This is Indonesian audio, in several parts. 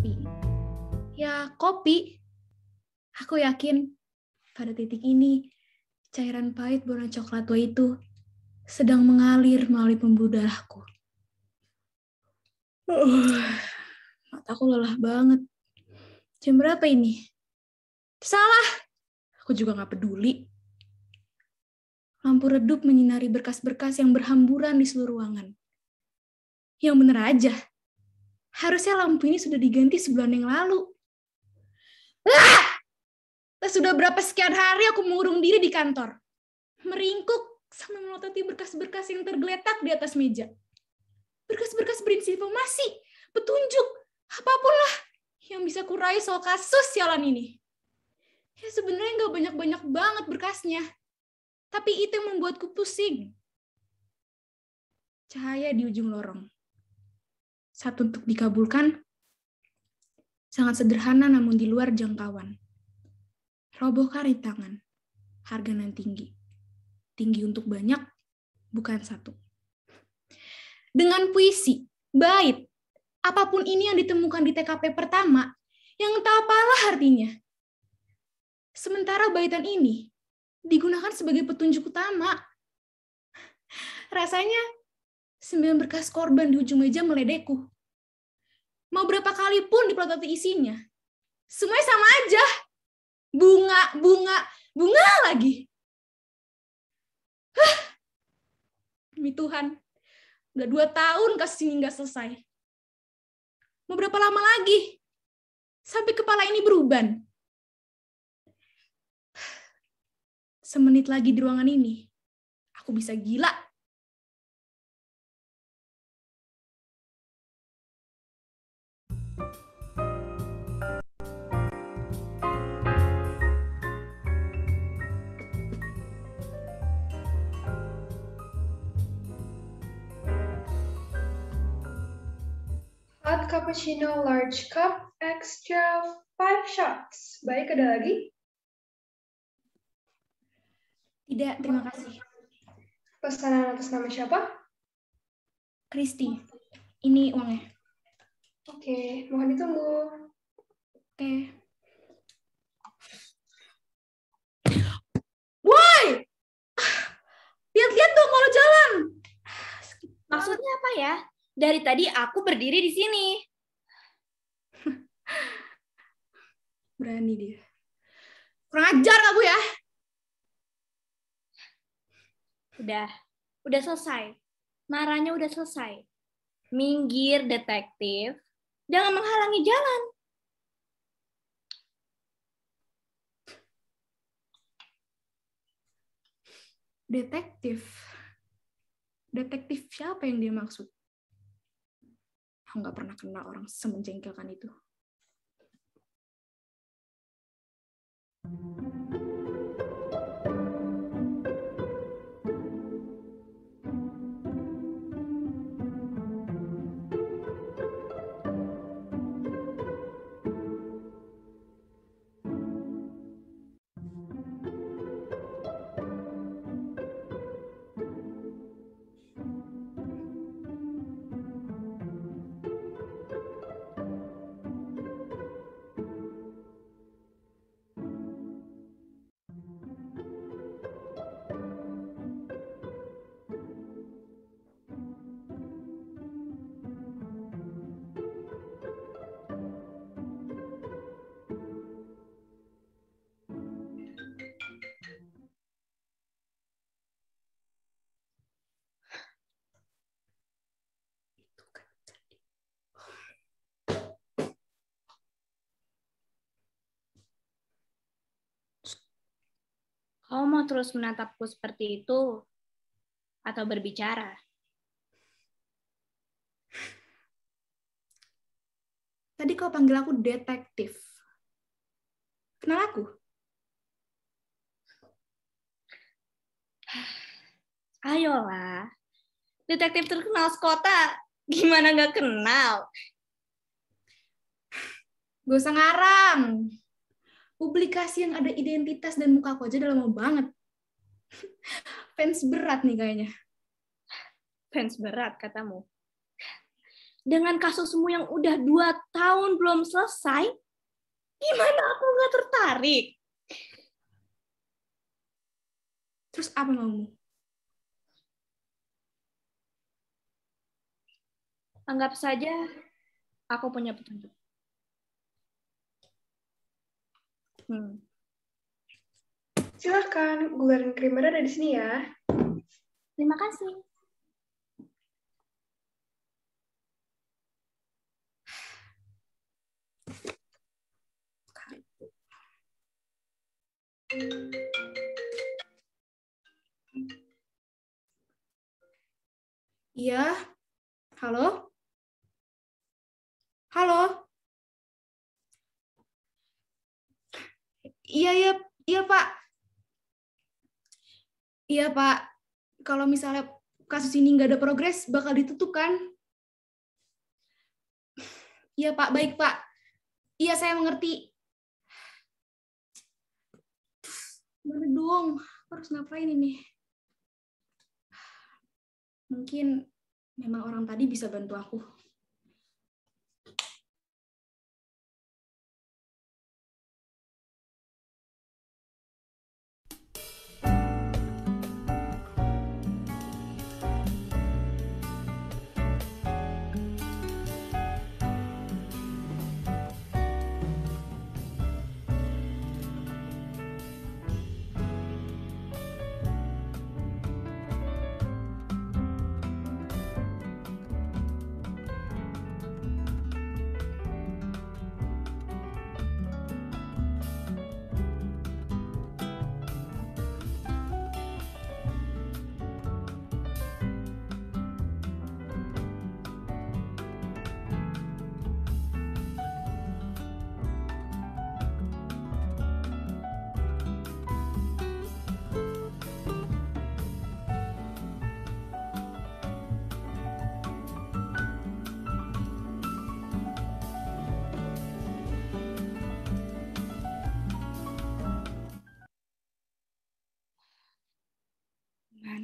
kopi. Ya, kopi. Aku yakin pada titik ini cairan pahit warna coklat tua itu sedang mengalir melalui pembuluh darahku. Uh, mataku lelah banget. Jam berapa ini? Salah! Aku juga gak peduli. Lampu redup menyinari berkas-berkas yang berhamburan di seluruh ruangan. Yang bener aja, harusnya lampu ini sudah diganti sebulan yang lalu. Ah! Sudah berapa sekian hari aku mengurung diri di kantor. Meringkuk sambil melototi berkas-berkas yang tergeletak di atas meja. Berkas-berkas berisi informasi, petunjuk, apapun lah yang bisa kurai soal kasus sialan ini. Ya sebenarnya nggak banyak-banyak banget berkasnya. Tapi itu yang membuatku pusing. Cahaya di ujung lorong satu untuk dikabulkan sangat sederhana namun di luar jangkauan. Robohkan rintangan, harga nan tinggi. Tinggi untuk banyak, bukan satu. Dengan puisi, bait, apapun ini yang ditemukan di TKP pertama, yang entah apalah artinya. Sementara baitan ini digunakan sebagai petunjuk utama. Rasanya sembilan berkas korban di ujung meja meledekku. Mau berapa kali pun diplototi isinya, semuanya sama aja. Bunga, bunga, bunga lagi. Hah. Demi Tuhan, udah dua tahun kasus ini nggak selesai. Mau berapa lama lagi? Sampai kepala ini beruban. Semenit lagi di ruangan ini, aku bisa gila cappuccino large cup extra five shots. Baik, ada lagi? Tidak, terima kasih. Pesanan atas nama siapa? Kristi. Ini uangnya. Oke, mohon ditunggu. Oke. Why? Woi! Ah, lihat-lihat dong kalau jalan. Maksudnya apa ya? Dari tadi aku berdiri di sini. Berani dia. Kurang ajar kamu ya. Udah. Udah selesai. Marahnya udah selesai. Minggir, detektif. Jangan menghalangi jalan. Detektif. Detektif siapa yang dia maksud? aku nggak pernah kenal orang semenjengkelkan itu. Thank you. Kau mau terus menatapku seperti itu atau berbicara? Tadi kau panggil aku detektif. Kenal aku? Ayolah, detektif terkenal sekota, gimana nggak kenal? Gue Sengarang publikasi yang ada identitas dan muka aku aja udah lama banget. Fans berat nih kayaknya. Fans berat katamu. Dengan kasusmu yang udah dua tahun belum selesai, gimana aku nggak tertarik? Terus apa maumu? Anggap saja aku punya petunjuk. Hmm. Silahkan, gularan krimer ada di sini ya. Terima kasih. Iya, halo? Halo? iya iya iya pak iya pak kalau misalnya kasus ini nggak ada progres bakal ditutup kan iya pak baik pak iya saya mengerti mana dong harus ngapain ini mungkin memang orang tadi bisa bantu aku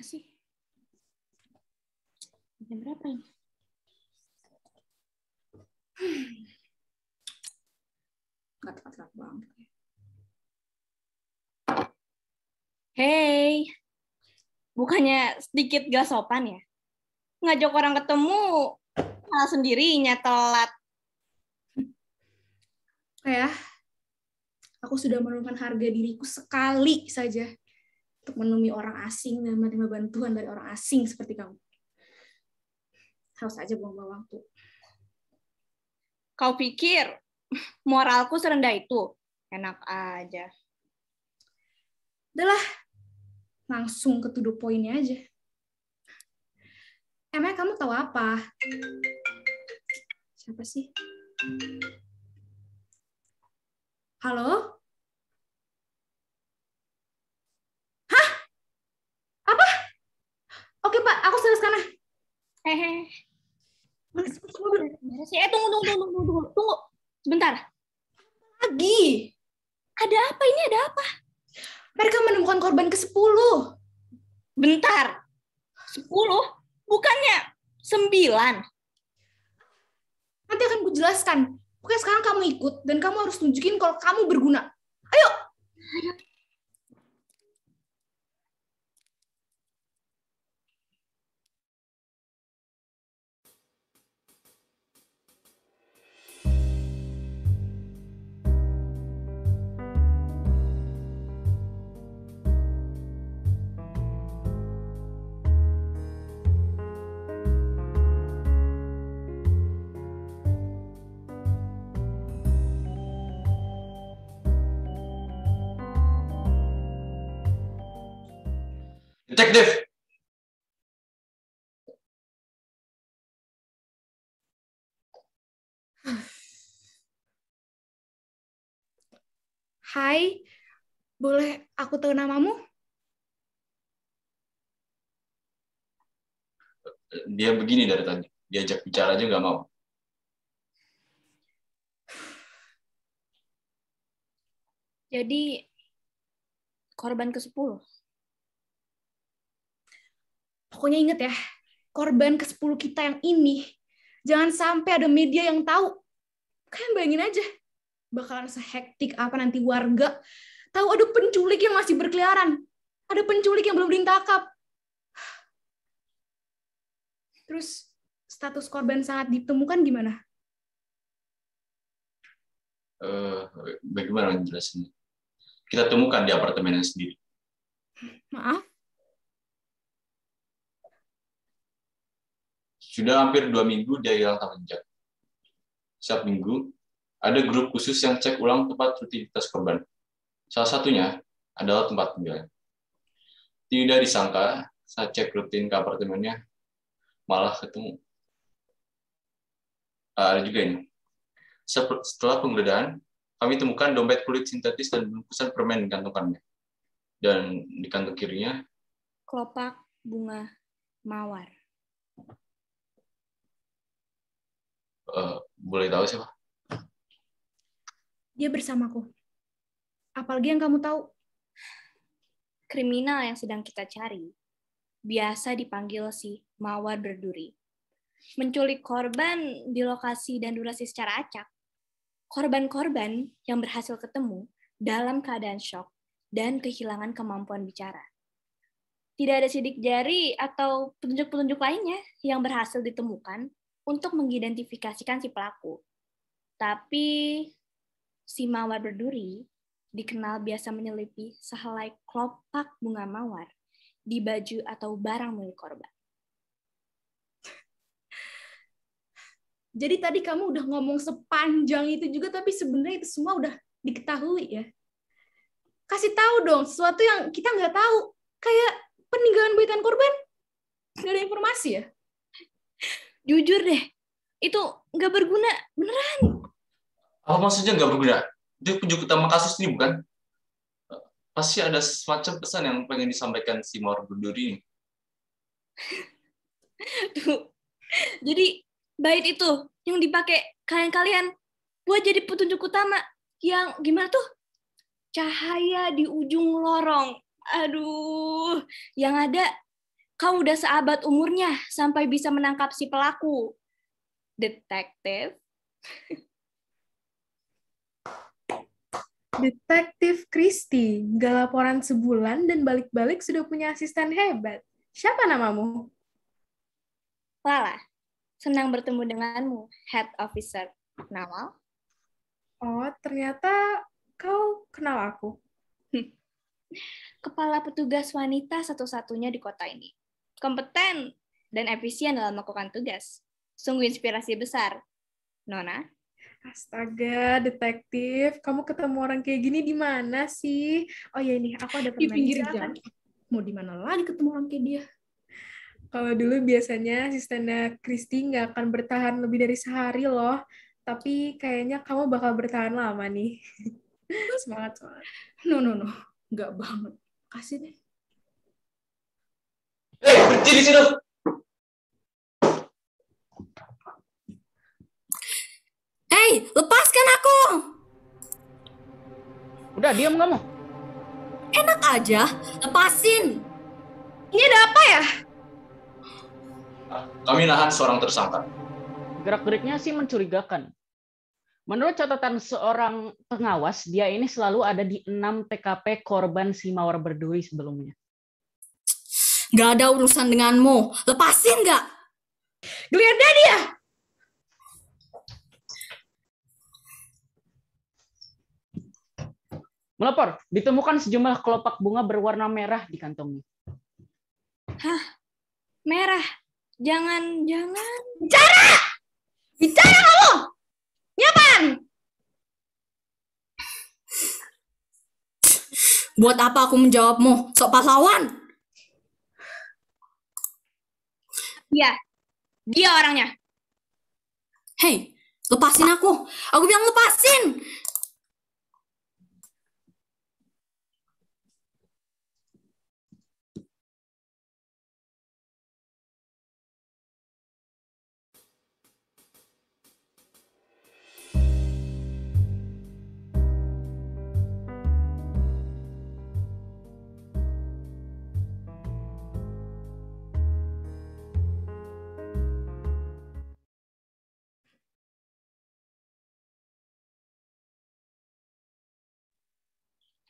mana sih? Jam berapa ini? Gak banget. Ya. Hey, bukannya sedikit gak sopan ya? Ngajak orang ketemu, malah sendirinya telat. Ya, aku sudah menemukan harga diriku sekali saja untuk menemui orang asing dan menerima bantuan dari orang asing seperti kamu. Harus aja buang-buang waktu. Kau pikir moralku serendah itu? Enak aja. Udahlah, langsung ke tuduh poinnya aja. Emang kamu tahu apa? Siapa sih? Halo? Eh tunggu tunggu tunggu tunggu tunggu tunggu sebentar. Lagi. Ada apa ini? Ada apa? Mereka menemukan korban ke-10. Bentar. 10? Bukannya 9. Nanti akan kujelaskan. Pokoknya sekarang kamu ikut dan kamu harus tunjukin kalau kamu berguna. Ayo. detektif. Hai, boleh aku tahu namamu? Dia begini dari tadi. Diajak bicara aja nggak mau. Jadi korban ke-10. Pokoknya inget ya, korban ke-10 kita yang ini, jangan sampai ada media yang tahu. Kalian bayangin aja, bakalan sehektik apa nanti warga tahu ada penculik yang masih berkeliaran. Ada penculik yang belum ditangkap. Terus status korban saat ditemukan gimana? Uh, bagaimana menjelaskan? Kita temukan di apartemennya sendiri. Maaf? Sudah hampir dua minggu dia hilang tanggungjawab. Setiap minggu, ada grup khusus yang cek ulang tempat rutinitas korban. Salah satunya adalah tempat tinggal. Tidak disangka, saya cek rutin ke apartemennya, malah ketemu. Ah, ada juga ini. Setelah penggeledahan, kami temukan dompet kulit sintetis dan bungkusan permen di kantong kanannya. Dan di kantong kirinya, kelopak bunga mawar. Eh, boleh tahu siapa? Dia bersamaku. Apalagi yang kamu tahu? Kriminal yang sedang kita cari biasa dipanggil si mawar berduri. Menculik korban di lokasi dan durasi secara acak. Korban-korban yang berhasil ketemu dalam keadaan shock dan kehilangan kemampuan bicara. Tidak ada sidik jari atau petunjuk-petunjuk lainnya yang berhasil ditemukan untuk mengidentifikasikan si pelaku. Tapi si mawar berduri dikenal biasa menyelipi sehelai kelopak bunga mawar di baju atau barang milik korban. Jadi tadi kamu udah ngomong sepanjang itu juga, tapi sebenarnya itu semua udah diketahui ya. Kasih tahu dong, sesuatu yang kita nggak tahu. Kayak peninggalan buitan korban, nggak ada informasi ya? jujur deh itu nggak berguna beneran apa maksudnya nggak berguna dia penjuk utama kasus ini bukan pasti ada semacam pesan yang pengen disampaikan si Mawar Bundur ini Tuh. jadi bait itu yang dipakai kalian-kalian buat jadi petunjuk utama yang gimana tuh cahaya di ujung lorong aduh yang ada Kau udah seabad umurnya sampai bisa menangkap si pelaku. Detektif. Detektif Christy, nggak laporan sebulan dan balik-balik sudah punya asisten hebat. Siapa namamu? Lala, senang bertemu denganmu, Head Officer Nawal. Oh, ternyata kau kenal aku. Hm. Kepala petugas wanita satu-satunya di kota ini kompeten, dan efisien dalam melakukan tugas. Sungguh inspirasi besar. Nona? Astaga, detektif, kamu ketemu orang kayak gini di mana sih? Oh ya ini, aku ada pernah Di pinggir jalan. Mau di mana lagi ketemu orang kayak dia? Kalau dulu biasanya asistennya Kristi nggak akan bertahan lebih dari sehari loh. Tapi kayaknya kamu bakal bertahan lama nih. semangat, semangat. No, no, no. Nggak banget. Kasih deh benci di situ. Hei, lepaskan aku! Udah, diam kamu. Enak aja, lepasin. Ini ada apa ya? Kami nahan seorang tersangka. Gerak-geriknya sih mencurigakan. Menurut catatan seorang pengawas, dia ini selalu ada di 6 TKP korban si Mawar berduri sebelumnya. Gak ada urusan denganmu. Lepasin gak? Geledah dia! Ya? Melapor, ditemukan sejumlah kelopak bunga berwarna merah di kantongnya. Hah? Merah? Jangan, jangan. Bicara! Bicara kamu! Nyapan! Buat apa aku menjawabmu, sok pahlawan? Iya. Dia orangnya. Hei, lepasin aku. Aku bilang lepasin.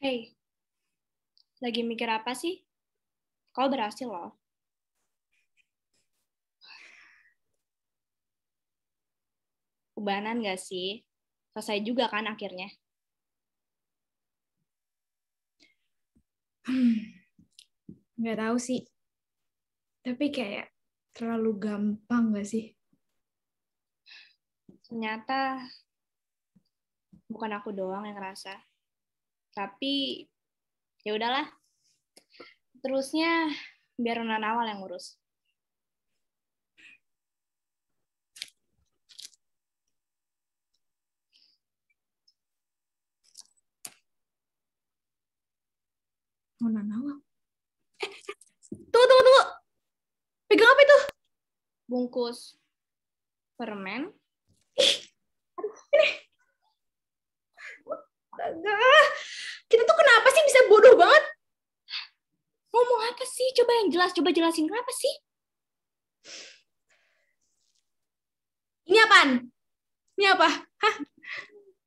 Hey, lagi mikir apa sih? Kau berhasil loh. Ubanan gak sih? Selesai juga kan akhirnya. Hmm, gak tahu sih. Tapi kayak terlalu gampang gak sih? Ternyata bukan aku doang yang ngerasa tapi ya udahlah terusnya biar Ronan awal yang ngurus Nana awal eh, tunggu tunggu tunggu pegang apa itu bungkus permen astaga kita tuh kenapa sih bisa bodoh banget ngomong apa sih coba yang jelas coba jelasin kenapa sih ini apa ini apa hah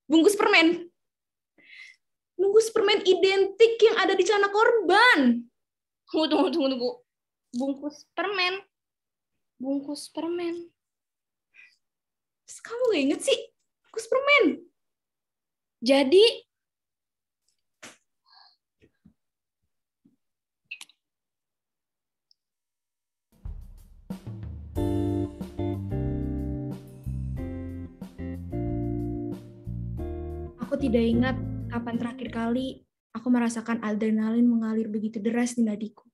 bungkus permen bungkus permen identik yang ada di celana korban tunggu tunggu tunggu tunggu bungkus permen bungkus permen Terus kamu gak inget sih bungkus permen jadi Aku tidak ingat kapan terakhir kali aku merasakan adrenalin mengalir begitu deras di nadiku.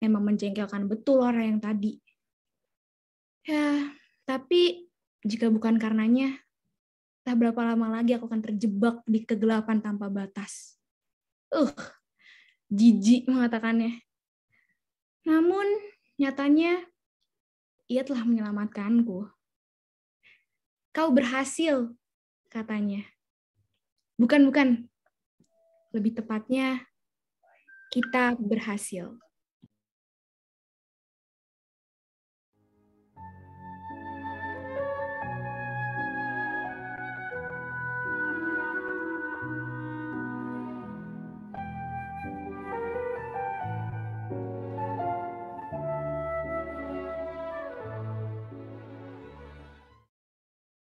Memang menjengkelkan betul orang yang tadi. Ya, tapi jika bukan karenanya, entah berapa lama lagi aku akan terjebak di kegelapan tanpa batas. Uh, jijik mengatakannya. Namun, nyatanya ia telah menyelamatkanku. Kau berhasil, katanya. Bukan, bukan. Lebih tepatnya, kita berhasil.